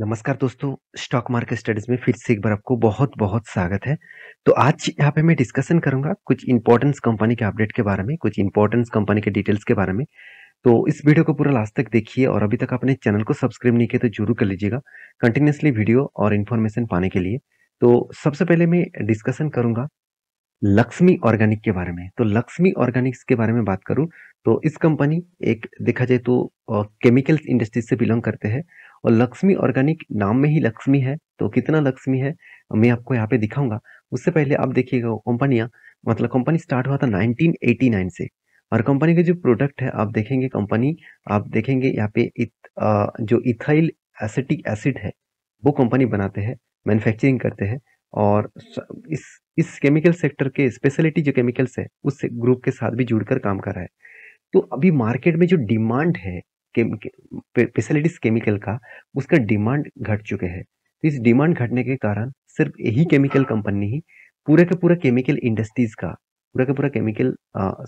नमस्कार दोस्तों stock market studies में फिर से एक बार आपको बहुत बहुत स्वागत है तो आज यहाँ पे मैं डिस्कशन करूंगा कुछ इंपॉर्टेंस कंपनी के अपडेट के बारे में कुछ इंपॉर्टेंस कंपनी के डिटेल्स के बारे में तो इस वीडियो को पूरा लास्ट तक देखिए और अभी तक आपने चैनल को सब्सक्राइब नहीं किया तो जरूर कर लीजिएगा कंटिन्यूसली वीडियो और इन्फॉर्मेशन पाने के लिए तो सबसे पहले मैं डिस्कशन करूंगा लक्ष्मी ऑर्गेनिक के बारे में तो लक्ष्मी ऑर्गेनिक्स के बारे में बात करूँ तो इस कंपनी एक देखा जाए तो केमिकल्स इंडस्ट्री से बिलोंग करते हैं और लक्ष्मी ऑर्गेनिक नाम में ही लक्ष्मी है तो कितना लक्ष्मी है मैं आपको यहाँ पे दिखाऊंगा उससे पहले आप देखिएगा कंपनियाँ मतलब कंपनी स्टार्ट हुआ था 1989 से और कंपनी के जो प्रोडक्ट है आप देखेंगे कंपनी आप देखेंगे यहाँ पे इत, आ, जो इथाइल एसिटिक एसिड है वो कंपनी बनाते हैं मैन्युफैक्चरिंग करते हैं और इस इस केमिकल सेक्टर के स्पेशलिटी जो केमिकल्स है उस ग्रुप के साथ भी जुड़कर काम कर रहा है तो अभी मार्केट में जो डिमांड है स्पेशलिटीज केमिकल का उसका डिमांड घट चुके हैं तो इस डिमांड घटने के कारण सिर्फ यही केमिकल कंपनी ही पूरे के पूरा केमिकल इंडस्ट्रीज का पूरा के पूरा केमिकल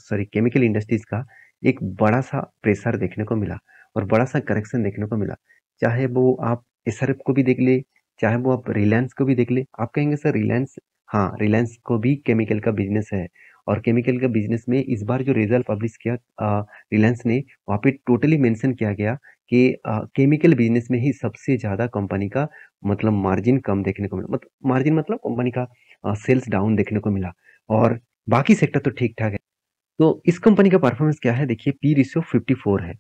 सॉरी केमिकल इंडस्ट्रीज का एक बड़ा सा प्रेशर देखने को मिला और बड़ा सा करेक्शन देखने को मिला चाहे वो आप एस को भी देख ले चाहे वो आप रिलायंस को भी देख ले आप कहेंगे सर रिलायंस हाँ रिलायंस को भी केमिकल का बिजनेस है और केमिकल का बिजनेस में इस बार जो रिजल्ट पब्लिश किया रिलायंस ने वहाँ पे टोटली मेंशन किया गया कि केमिकल बिजनेस में ही सबसे ज़्यादा कंपनी का मतलब मार्जिन कम देखने को मिला मत, मार्जिन मतलब कंपनी का आ, सेल्स डाउन देखने को मिला और बाकी सेक्टर तो ठीक ठाक है तो इस कंपनी का परफॉर्मेंस क्या है देखिए पी रिसो फिफ्टी है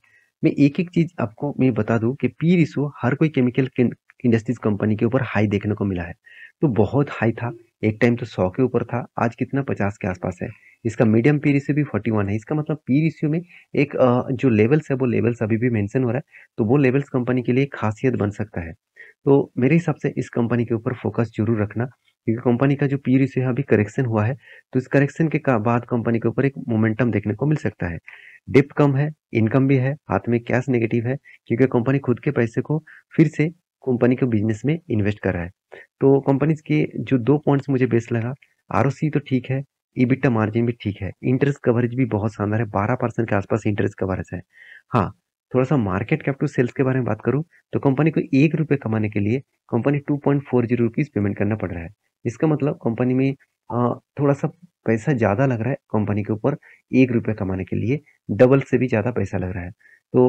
मैं एक एक चीज़ आपको मैं बता दूँ कि पी रिसो हर कोई केमिकल इंडस्ट्रीज कंपनी के ऊपर हाई देखने को मिला है तो बहुत हाई था एक टाइम तो सौ के ऊपर था आज कितना पचास के आसपास है इसका मीडियम पी रिस्यू भी फोर्टी वन है इसका मतलब पी रेशियो में एक जो लेवल्स है वो लेवल्स अभी भी मेंशन हो रहा है तो वो लेवल्स कंपनी के लिए खासियत बन सकता है तो मेरे हिसाब से इस कंपनी के ऊपर फोकस जरूर रखना क्योंकि कंपनी का जो पी रेशियो है अभी करेक्शन हुआ है तो इस करेक्शन के बाद कंपनी के ऊपर एक मोमेंटम देखने को मिल सकता है डिप कम है इनकम भी है हाथ में कैश नेगेटिव है क्योंकि कंपनी खुद के पैसे को फिर से कंपनी के बिजनेस में इन्वेस्ट कर रहा है तो कंपनीज के जो दो पॉइंट्स मुझे बेस्ट लगा आर तो ठीक है ईबिटा मार्जिन भी ठीक है इंटरेस्ट कवरेज भी बहुत शानदार है बारह परसेंट के आसपास इंटरेस्ट कवरेज है हाँ थोड़ा सा मार्केट कैप टू सेल्स के बारे में बात करूँ तो कंपनी को एक रुपये कमाने के लिए company two point four zero rupees payment करना पड़ रहा है इसका मतलब कंपनी में थोड़ा सा पैसा ज़्यादा लग रहा है कंपनी के ऊपर एक रुपये कमाने के लिए डबल से भी ज़्यादा पैसा लग रहा है तो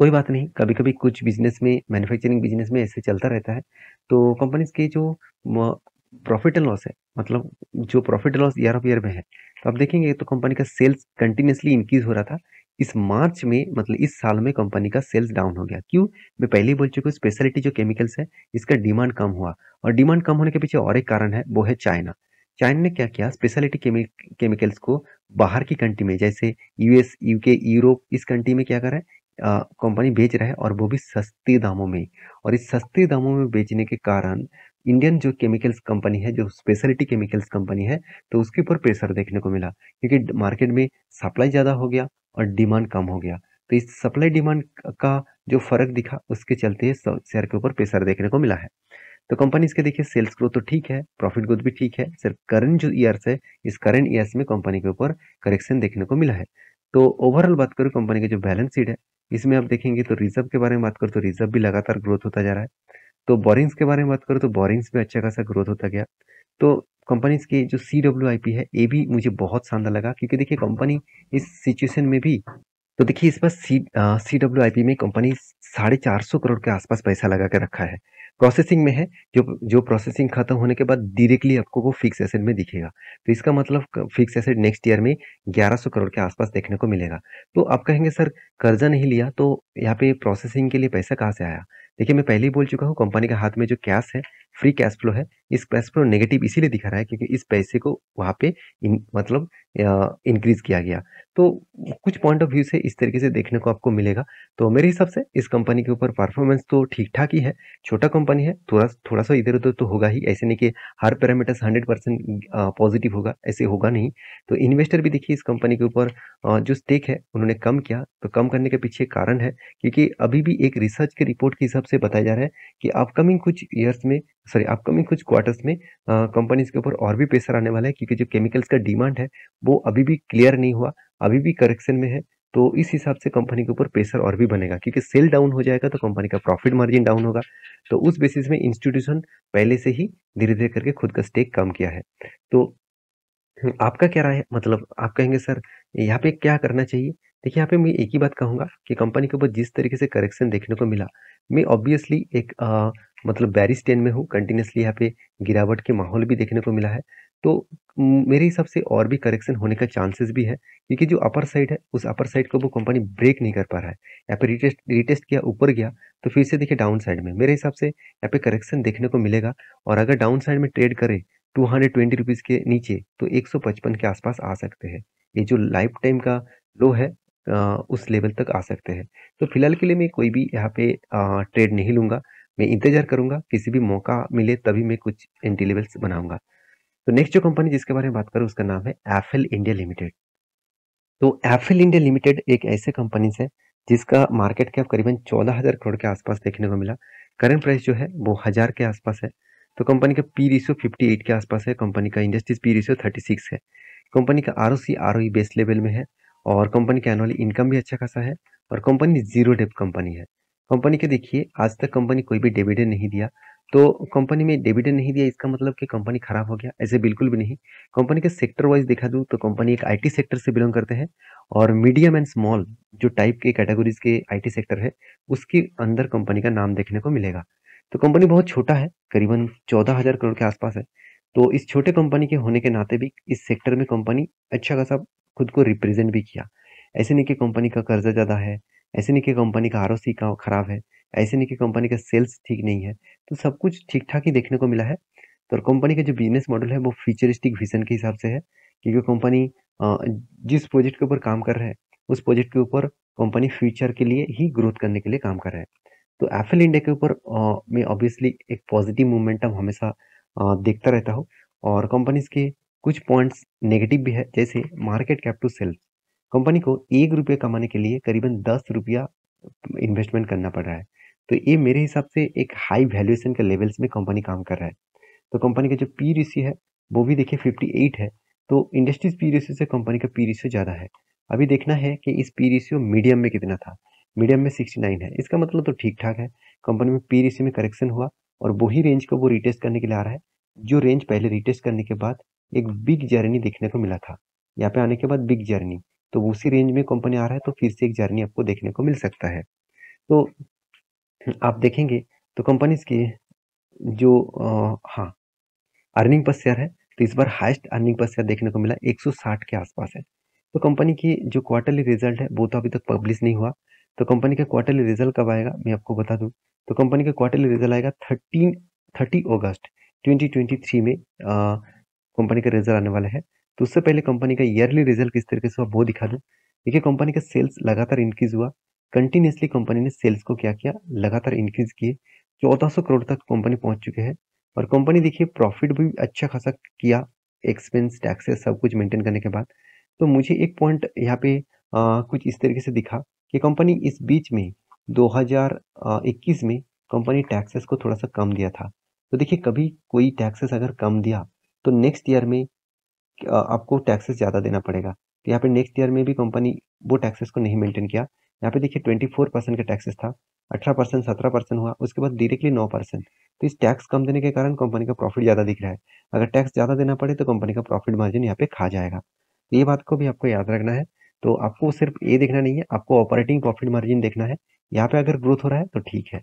कोई बात नहीं कभी कभी कुछ बिजनेस में मैन्युफैक्चरिंग बिजनेस में ऐसे चलता रहता है तो कंपनीज के जो प्रॉफिट एंड लॉस है मतलब जो profit loss year of year में है तो आप देखेंगे तो कंपनी का सेल्स कंटिन्यूसली इंक्रीज हो रहा था इस मार्च में मतलब इस साल में कंपनी का सेल्स डाउन हो गया क्यों मैं पहले ही बोल चुका हूँ स्पेशलिटी जो केमिकल्स है इसका डिमांड कम हुआ और डिमांड कम होने के पीछे और एक कारण है वो है चाइना चाइना ने क्या किया स्पेशलिटी केमिकल्स को बाहर की कंट्री में जैसे यूएस यूके यूरोप इस कंट्री में क्या करा है कंपनी बेच रहा है और वो भी सस्ते दामों में और इस सस्ते दामों में बेचने के कारण इंडियन जो केमिकल्स कंपनी है जो स्पेशलिटी केमिकल्स कंपनी है तो उसके ऊपर प्रेशर देखने को मिला क्योंकि मार्केट में सप्लाई ज़्यादा हो गया और डिमांड कम हो गया तो इस सप्लाई डिमांड का जो फर्क दिखा उसके चलते शेयर के ऊपर प्रेशर देखने को मिला है तो कंपनीज के देखिए सेल्स ग्रोथ तो ठीक है प्रॉफिट ग्रोथ भी ठीक है सिर्फ करंट जो ईयर्स है इस करंट ईयर्स में कंपनी के ऊपर करेक्शन देखने को मिला है तो ओवरऑल बात करूँ कंपनी के जो बैलेंस शीट है इसमें आप देखेंगे तो रिजर्व के बारे में बात करो तो रिजर्व भी लगातार ग्रोथ होता जा रहा है तो बोरिंग्स के बारे में बात करो तो बोरिंग्स भी अच्छा खासा ग्रोथ होता गया तो कंपनीज के जो सी डब्ल्यू आई पी है ये भी मुझे बहुत शानदार लगा क्योंकि देखिए कंपनी इस सिचुएशन में भी तो देखिए इस बार C C W I P में कंपनी साढ़े चार सौ करोड़ के आसपास पैसा लगा के रखा है प्रोसेसिंग में है जो जो प्रोसेसिंग खत्म होने के बाद डायरेक्टली आपको वो फिक्स एसेट में दिखेगा तो इसका मतलब फिक्स एसेट नेक्स्ट ईयर में 1100 करोड़ के आसपास देखने को मिलेगा तो आप कहेंगे सर कर्जा नहीं लिया तो यहाँ पे प्रोसेसिंग के लिए पैसा कहाँ से आया देखिए मैं पहले ही बोल चुका हूँ कंपनी के हाथ में जो कैश है फ्री कैश फ्लो है इस कैश फ्लो नेगेटिव इसीलिए दिखा रहा है क्योंकि इस पैसे को वहाँ पे इन, मतलब इंक्रीज किया गया तो कुछ पॉइंट ऑफ व्यू से इस तरीके से देखने को आपको मिलेगा तो मेरे हिसाब से इस कंपनी के ऊपर परफॉर्मेंस तो ठीक ठाक ही है छोटा कंपनी है थोड़ा थोड़ा सा इधर उधर तो, तो होगा ही ऐसे नहीं कि हर पैरामीटर्स हंड्रेड परसेंट पॉजिटिव होगा ऐसे होगा नहीं तो इन्वेस्टर भी देखिए इस कंपनी के ऊपर जो स्टेक है उन्होंने कम किया तो कम करने के पीछे कारण है क्योंकि अभी भी एक रिसर्च के रिपोर्ट के हिसाब से बताया जा रहा है कि अपकमिंग कुछ ईयर्स में सॉरी अपकमिंग कुछ क्वार्टर्स में कंपनीज के ऊपर और भी प्रेशर आने वाला है क्योंकि जो केमिकल्स का डिमांड है वो अभी भी क्लियर नहीं हुआ अभी भी करेक्शन में है तो इस हिसाब से कंपनी के ऊपर प्रेशर और भी बनेगा क्योंकि सेल डाउन हो जाएगा तो कंपनी का प्रॉफिट मार्जिन डाउन होगा तो उस बेसिस में इंस्टीट्यूशन पहले से ही धीरे धीरे करके खुद का स्टेक कम किया है तो हम्म, आपका क्या राय है मतलब आप कहेंगे सर यहाँ पे क्या करना चाहिए देखिए यहाँ पे मैं एक ही बात कहूँगा कि कंपनी के ऊपर जिस तरीके से करेक्शन देखने को मिला मैं ऑब्वियसली एक मतलब बैरिस टेन में हूँ कंटिन्यूसली यहाँ पे गिरावट के माहौल भी देखने को मिला है तो मेरे हिसाब से और भी करेक्शन होने का चांसेस भी है क्योंकि जो अपर साइड है उस अपर साइड को वो कंपनी ब्रेक नहीं कर पा रहा है यहाँ फिर रिटेस्ट रिटेस्ट किया ऊपर गया तो फिर से देखिए डाउन साइड में मेरे हिसाब से यहाँ पे करेक्शन देखने को मिलेगा और अगर डाउन साइड में ट्रेड करें टू हंड्रेड ट्वेंटी रुपीज़ के नीचे तो एक सौ पचपन के आसपास आ सकते हैं ये जो लाइफ टाइम का लो है आ, उस लेवल तक आ सकते हैं तो फिलहाल के लिए मैं कोई भी यहाँ पे आ, ट्रेड नहीं लूँगा मैं इंतजार करूंगा किसी भी मौका मिले तभी मैं कुछ एंटीलेबल्स बनाऊंगा तो नेक्स्ट जो कंपनी जिसके बारे में बात करूँ उसका नाम है एफिल इंडिया लिमिटेड तो एफेल इंडिया लिमिटेड एक ऐसे कंपनी है जिसका मार्केट कैप करीबन चौदह हज़ार करोड़ के आसपास देखने को मिला करंट प्राइस जो है वो हज़ार के आसपास है तो कंपनी का पी फिफ्टी एट के आसपास है कंपनी का इंडस्ट्रीज पी थर्टी सिक्स है कंपनी का R O C R O base level में है और कंपनी का एनुअली इनकम भी अच्छा खासा है और कंपनी जीरो डेप कंपनी है कंपनी के देखिए आज तक कंपनी कोई भी डिविडेंड नहीं दिया तो कंपनी में डिविडेंड नहीं दिया इसका मतलब कि कंपनी खराब हो गया ऐसे बिल्कुल भी नहीं कंपनी के सेक्टर वाइज देखा दूँ तो कंपनी एक आईटी सेक्टर से बिलोंग करते हैं और मीडियम एंड स्मॉल जो टाइप के कैटेगरीज के आईटी सेक्टर है उसके अंदर कंपनी का नाम देखने को मिलेगा तो कंपनी बहुत छोटा है करीबन चौदह हज़ार करोड़ के आसपास है तो इस छोटे कंपनी के होने के नाते भी इस सेक्टर में कंपनी अच्छा खासा खुद को रिप्रेजेंट भी किया ऐसे नहीं कि कंपनी का कर्जा ज़्यादा है ऐसे नहीं कि कंपनी का आर का खराब है ऐसे नहीं कि कंपनी का सेल्स ठीक नहीं है तो सब कुछ ठीक ठाक ही देखने को मिला है तो कंपनी का जो बिजनेस मॉडल है वो फ्यूचरिस्टिक विजन के हिसाब से है क्योंकि कंपनी जिस प्रोजेक्ट के ऊपर काम कर रहे हैं उस प्रोजेक्ट के ऊपर कंपनी फ्यूचर के लिए ही ग्रोथ करने के लिए काम कर रहे हैं तो एफएल इंडिया के ऊपर मैं ऑब्वियसली एक पॉजिटिव मोमेंटम हमेशा देखता रहता हूँ और कंपनीज के कुछ पॉइंट्स नेगेटिव भी है जैसे market cap to sales company को एक रुपये कमाने के लिए करीबन दस रुपया इन्वेस्टमेंट करना पड़ रहा है तो ये मेरे हिसाब से एक हाई वैल्यूएशन के लेवल्स में कंपनी काम कर रहा है तो कंपनी का जो पी रेशियो है वो भी देखिए फिफ्टी एट है तो इंडस्ट्रीज पी रेशियो से कंपनी का पी रेशियो ज़्यादा है अभी देखना है कि इस पी रेशियो मीडियम में कितना था मीडियम में सिक्सटी नाइन है इसका मतलब तो ठीक ठाक है कंपनी में पी रेशियो में करेक्शन हुआ और वही रेंज को वो रिटेस्ट करने के लिए आ रहा है जो रेंज पहले रिटेस्ट करने के बाद एक बिग जर्नी देखने को मिला था यहाँ पे आने के बाद बिग जर्नी तो उसी रेंज में कंपनी आ रहा है तो फिर से एक जर्नी आपको देखने को मिल सकता है तो आप देखेंगे तो कंपनीज की जो आ, हाँ अर्निंग पर शेयर है तो इस बार हाइस्ट अर्निंग पर शेयर देखने को मिला 160 के आसपास है तो कंपनी की जो क्वार्टरली रिजल्ट है वो तो अभी तक पब्लिश नहीं हुआ तो कंपनी का क्वार्टरली रिजल्ट कब आएगा मैं आपको बता दूं तो कंपनी का क्वार्टरली रिजल्ट आएगा थर्टीन थर्टी अगस्त 2023 में कंपनी का रिजल्ट आने वाला है तो उससे पहले कंपनी का ईयरली रिजल्ट किस तरीके से हुआ वो दिखा दूँ देखिए कंपनी का सेल्स लगातार इंक्रीज हुआ कंटिन्यूसली कंपनी ने सेल्स को क्या किया लगातार इंक्रीज किए चौदह करोड़ तक कंपनी पहुंच चुके हैं और कंपनी देखिए प्रॉफिट भी अच्छा खासा किया एक्सपेंस टैक्सेस सब कुछ मेंटेन करने के बाद तो मुझे एक पॉइंट यहाँ पे आ, कुछ इस तरीके से दिखा कि कंपनी इस बीच में 2021 में कंपनी टैक्सेस को थोड़ा सा कम दिया था तो देखिए कभी कोई टैक्सेस अगर कम दिया तो नेक्स्ट ईयर में आपको टैक्सेस ज़्यादा देना पड़ेगा तो यहाँ पे नेक्स्ट ईयर में भी कंपनी वो टैक्सेस को नहीं मेंटेन किया यहाँ पे देखिए ट्वेंटी फोर परसेंट का टैक्सेस था अठारह परसेंट सत्रह परसेंट हुआ उसके बाद डायरेक्टली नौ परसेंट तो इस टैक्स कम देने के कारण कंपनी का प्रॉफिट ज़्यादा दिख रहा है अगर टैक्स ज़्यादा देना पड़े तो कंपनी का प्रॉफिट मार्जिन यहाँ पे खा जाएगा तो ये बात को भी आपको याद रखना है तो आपको सिर्फ ये देखना नहीं है आपको ऑपरेटिंग प्रॉफिट मार्जिन देखना है यहाँ पे अगर ग्रोथ हो रहा है तो ठीक है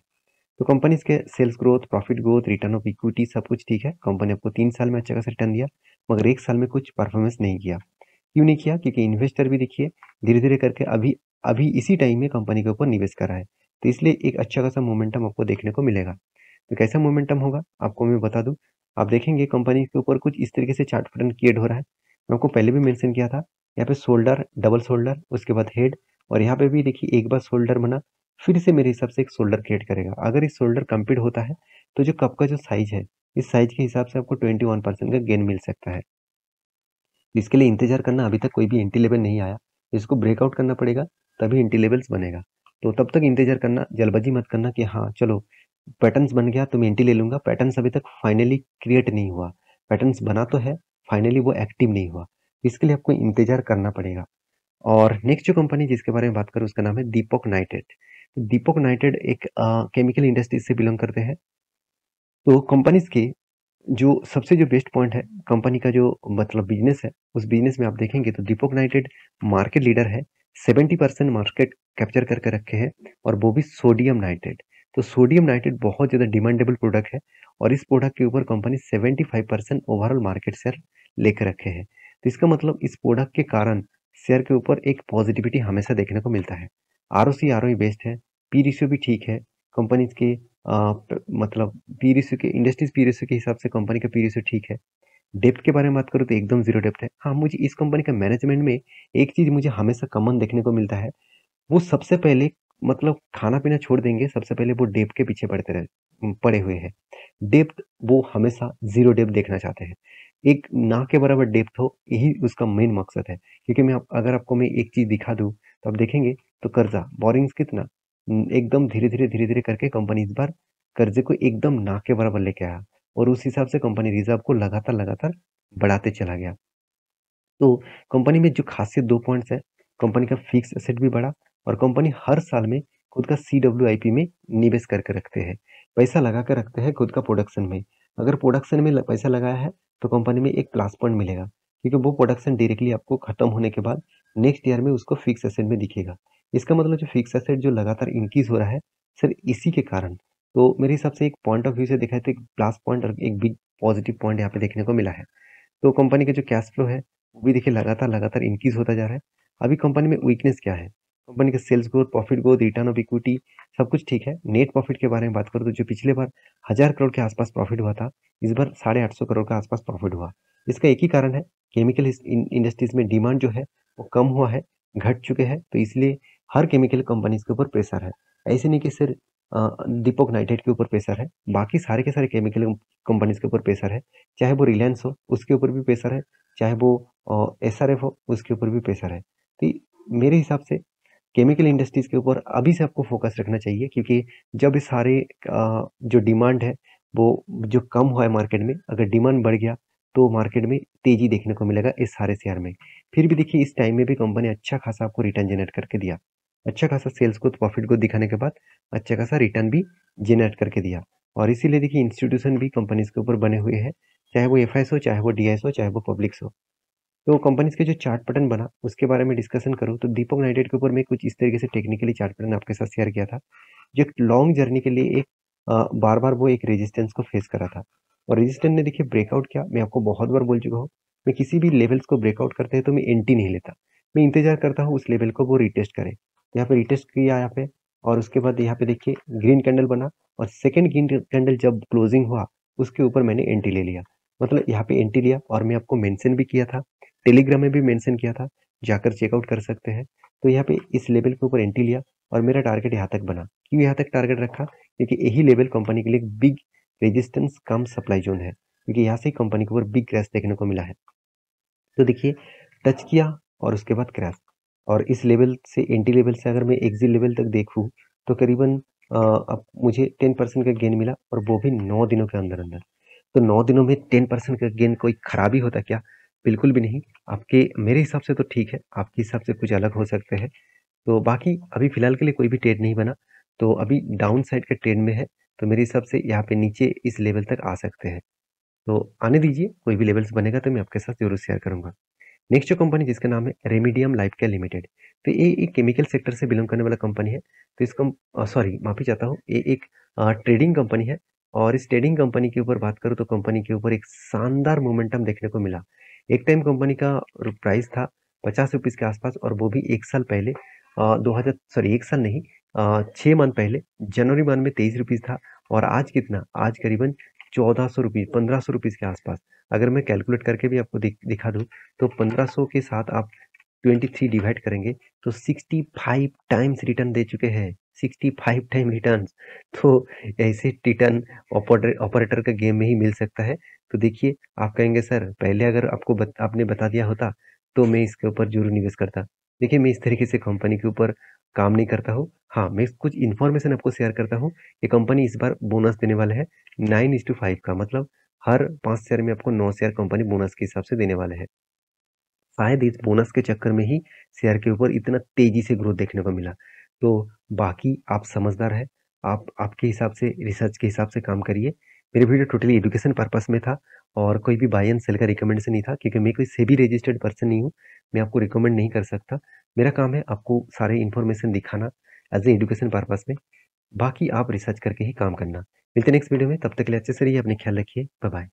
तो कंपनीज के sales growth profit growth return of equity सब कुछ ठीक है कंपनी आपको तीन साल में अच्छा खासा रिटर्न दिया मगर एक साल में कुछ परफॉर्मेंस नहीं किया क्यों नहीं किया क्योंकि इन्वेस्टर भी देखिए धीरे धीरे करके अभी अभी इसी टाइम में कंपनी के ऊपर निवेश कर रहा है तो इसलिए एक अच्छा खासा मोमेंटम आपको देखने को मिलेगा तो कैसा मोमेंटम होगा आपको मैं बता दूँ आप देखेंगे कंपनी के ऊपर कुछ इस तरीके से चार्ट पैटर्न क्रिएट हो रहा है मैं आपको पहले भी मैंशन किया था यहाँ पे शोल्डर डबल शोल्डर उसके बाद हेड और यहाँ पे भी देखिए एक बार शोल्डर बना फिर से मेरे हिसाब से एक शोल्डर क्रिएट करेगा अगर इस शोल्डर कंप्लीट होता है तो जो कप का जो साइज है इस साइज के हिसाब से आपको ट्वेंटी वन परसेंट का गेन मिल सकता है इसके लिए इंतजार करना अभी तक कोई भी एंटी लेवल नहीं आया इसको ब्रेकआउट करना पड़ेगा तभी एंटी लेवल्स बनेगा तो तब तक इंतजार करना जल्दबाजी मत करना कि हाँ चलो पैटर्न्स बन गया तो मैं एंटी ले लूँगा पैटर्न अभी तक फाइनली क्रिएट नहीं हुआ पैटर्न्स बना तो है फाइनली वो एक्टिव नहीं हुआ इसके लिए आपको इंतजार करना पड़ेगा और नेक्स्ट जो कंपनी जिसके बारे में बात करूँ उसका नाम है दीपक नाइटेड दीपक तो नाइटेड एक केमिकल इंडस्ट्री से बिलोंग करते हैं तो कंपनीज के जो सबसे जो बेस्ट पॉइंट है कंपनी का जो मतलब बिजनेस है उस बिजनेस में आप देखेंगे तो दीपक नाइटेड मार्केट लीडर है सेवेंटी परसेंट मार्केट कैप्चर करके रखे हैं और वो भी सोडियम नाइट्रेट तो सोडियम नाइट्रेट बहुत ज़्यादा डिमांडेबल प्रोडक्ट है और इस प्रोडक्ट के ऊपर company seventy five percent overall market share लेकर रखे हैं तो इसका मतलब इस प्रोडक्ट के कारण शेयर के ऊपर एक पॉजिटिविटी हमेशा देखने को मिलता है R O C R O best है पी रेशियो भी ठीक है कंपनीज के आ, मतलब पी रेशियो के इंडस्ट्रीज पी रेशियो के हिसाब से कंपनी का पी रेशियो ठीक है डेप्थ के बारे में बात करूँ तो एकदम जीरो डेप्थ है हाँ मुझे इस कंपनी का मैनेजमेंट में एक चीज़ मुझे हमेशा कमन देखने को मिलता है वो सबसे पहले मतलब खाना पीना छोड़ देंगे सबसे पहले वो डेप के पीछे पड़ते रहे पड़े हुए हैं डेप्थ वो हमेशा जीरो डेप्थ देखना चाहते हैं एक ना के बराबर डेप्थ हो यही उसका मेन मकसद है क्योंकि मैं अगर आपको मैं एक चीज़ दिखा दूँ तो आप देखेंगे तो कर्जा बोरिंग्स कितना एकदम धीरे धीरे धीरे धीरे करके कंपनी इस बार कर्जे को एकदम ना के बराबर लेके आया और उस हिसाब से कंपनी रिजर्व को लगातार लगातार बढ़ाते चला गया तो कंपनी में जो खासियत दो पॉइंट्स है कंपनी का फिक्स एसेट भी बढ़ा और कंपनी हर साल में खुद का सी डब्ल्यू आई पी में निवेश करके रखते हैं पैसा लगा कर रखते हैं खुद का प्रोडक्शन में अगर प्रोडक्शन में पैसा लगाया है तो कंपनी में एक प्लस पॉइंट मिलेगा क्योंकि वो प्रोडक्शन डायरेक्टली आपको खत्म होने के बाद नेक्स्ट ईयर में उसको फिक्स एसेट में दिखेगा इसका मतलब जो फिक्स एसेट जो लगातार इंक्रीज हो रहा है सर इसी के कारण तो मेरे हिसाब से एक पॉइंट ऑफ व्यू से देखा है तो एक प्लस पॉइंट और एक बिग पॉजिटिव पॉइंट यहाँ पे देखने को मिला है तो कंपनी का जो कैश फ्लो है वो भी देखिए लगातार लगातार इंक्रीज होता जा रहा है अभी कंपनी में वीकनेस क्या है कंपनी का sales growth profit growth return of equity सब कुछ ठीक है नेट प्रॉफिट के बारे में बात करो तो जो पिछले बार हज़ार करोड़ के आसपास प्रॉफिट हुआ था इस बार साढ़े आठ सौ करोड़ के आसपास प्रॉफिट हुआ इसका एक ही कारण है केमिकल इंडस्ट्रीज में डिमांड जो है वो कम हुआ है घट चुके हैं तो इसलिए हर केमिकल कंपनीज के ऊपर प्रेशर है ऐसे नहीं कि सिर्फ दीपक नाइटेड के ऊपर प्रेशर है बाकी सारे के सारे केमिकल कंपनीज के ऊपर प्रेशर है चाहे वो रिलायंस हो उसके ऊपर भी प्रेशर है चाहे वो एस आर एफ हो उसके ऊपर भी प्रेशर है तो मेरे हिसाब से केमिकल इंडस्ट्रीज़ के ऊपर अभी से आपको फोकस रखना चाहिए क्योंकि जब सारे जो डिमांड है वो जो कम हुआ है मार्केट में अगर डिमांड बढ़ गया तो मार्केट में तेज़ी देखने को मिलेगा इस सारे शेयर में फिर भी देखिए इस टाइम में भी कंपनी अच्छा खासा आपको रिटर्न जनरेट करके दिया अच्छा खासा सेल्स को प्रॉफिट को दिखाने के बाद अच्छा खासा रिटर्न भी जेनरेट करके दिया और इसीलिए देखिए इंस्टीट्यूशन भी कंपनीज के ऊपर बने हुए हैं चाहे वो एफ हो चाहे वो डी हो चाहे वो पब्लिक्स हो तो कंपनीज के जो चार्ट पैटर्न बना उसके बारे में डिस्कशन करूँ तो दीपक नाइटेड के ऊपर मैं कुछ इस तरीके से टेक्निकली चार्ट पैटर्न आपके साथ शेयर किया था जो एक लॉन्ग जर्नी के लिए एक आ, बार बार वो एक रेजिस्टेंस को फेस करा था और रेजिस्टेंस ने देखिए ब्रेकआउट किया मैं आपको बहुत बार बोल चुका हूँ मैं किसी भी लेवल्स को ब्रेकआउट करते हैं तो मैं एंटी नहीं लेता मैं इंतजार करता हूँ उस लेवल को वो रिटेस्ट करें यहाँ पे रिटेस्ट किया यहाँ पे और उसके बाद यहाँ पे देखिए ग्रीन कैंडल बना और सेकेंड ग्रीन कैंडल जब क्लोजिंग हुआ उसके ऊपर मैंने एंट्री ले लिया मतलब यहाँ पे एंट्री लिया और मैं आपको मेंशन भी किया था टेलीग्राम में भी मेंशन किया था जाकर चेकआउट कर सकते हैं तो यहाँ पे इस लेवल के ऊपर एंट्री लिया और मेरा टारगेट यहाँ तक बना क्यों यहाँ तक टारगेट रखा क्योंकि यही लेवल कंपनी के लिए big resistance cum supply zone है क्योंकि यहाँ से ही कंपनी के ऊपर बिग क्रैश देखने को मिला है तो देखिए टच किया और उसके बाद क्रैश और इस लेवल से एंटी लेवल से अगर मैं एग्जिट लेवल तक देखूँ तो करीबन अब मुझे टेन परसेंट का गेन मिला और वो भी नौ दिनों के अंदर अंदर तो नौ दिनों में टेन परसेंट का गेन कोई खराबी होता क्या बिल्कुल भी नहीं आपके मेरे हिसाब से तो ठीक है आपके हिसाब से कुछ अलग हो सकते हैं तो बाकी अभी फ़िलहाल के लिए कोई भी ट्रेड नहीं बना तो अभी डाउन साइड के ट्रेड में है तो मेरे हिसाब से यहाँ पे नीचे इस लेवल तक आ सकते हैं तो आने दीजिए कोई भी लेवल्स बनेगा तो मैं आपके साथ जरूर शेयर करूँगा नेक्स्ट जो कंपनी जिसका नाम है रेमिडियम लाइफ केयर लिमिटेड तो ये एक केमिकल सेक्टर से बिलोंग करने वाला कंपनी है तो इसका सॉरी माफी चाहता हूँ ये एक ट्रेडिंग कंपनी है और इस ट्रेडिंग कंपनी के ऊपर बात करूँ तो कंपनी के ऊपर एक शानदार मोमेंटम देखने को मिला एक टाइम कंपनी का प्राइस था पचास रुपीज़ के आसपास और वो भी एक साल पहले आ, दो हज़ार सॉरी एक साल नहीं छः मंथ पहले जनवरी मंथ में तेईस रुपीज़ था और आज कितना आज करीबन चौदह सौ रुपीज़ पंद्रह सौ रुपीज़ के आसपास अगर मैं कैलकुलेट करके भी आपको दिख, दिखा दूँ तो पंद्रह सौ के साथ आप ट्वेंटी थ्री डिवाइड करेंगे तो सिक्सटी फाइव टाइम्स रिटर्न दे चुके हैं सिक्सटी फाइव टाइम रिटर्न तो ऐसे रिटर्न ऑपरेटर का गेम में ही मिल सकता है तो देखिए आप कहेंगे सर पहले अगर आपको बत, आपने बता दिया होता तो मैं इसके ऊपर जरूर निवेश करता देखिए मैं इस तरीके से कंपनी के ऊपर काम नहीं करता हूँ हाँ मैं कुछ इन्फॉर्मेशन आपको शेयर करता हूँ कि कंपनी इस बार बोनस देने वाला है नाइन इज टू फाइव का मतलब हर पाँच शेयर में आपको नौ शेयर कंपनी बोनस के हिसाब से देने वाले है शायद इस बोनस के चक्कर में ही शेयर के ऊपर इतना तेज़ी से ग्रोथ देखने को मिला तो बाकी आप समझदार है आप आपके हिसाब से रिसर्च के हिसाब से काम करिए मेरे वीडियो टोटली एजुकेशन पर्पस में था और कोई भी बाय एंड सेल का रिकमेंडेशन नहीं था क्योंकि मैं कोई सेबी रजिस्टर्ड पर्सन नहीं हूँ मैं आपको रिकमेंड नहीं कर सकता मेरा काम है आपको सारे इन्फॉर्मेशन दिखाना एज ए एजुकेशन पर्पज़ में बाकी आप रिसर्च करके ही काम करना मिलते नेक्स्ट वीडियो में तब तक के लिए अच्छे से रहिए अपने ख्याल रखिए बाय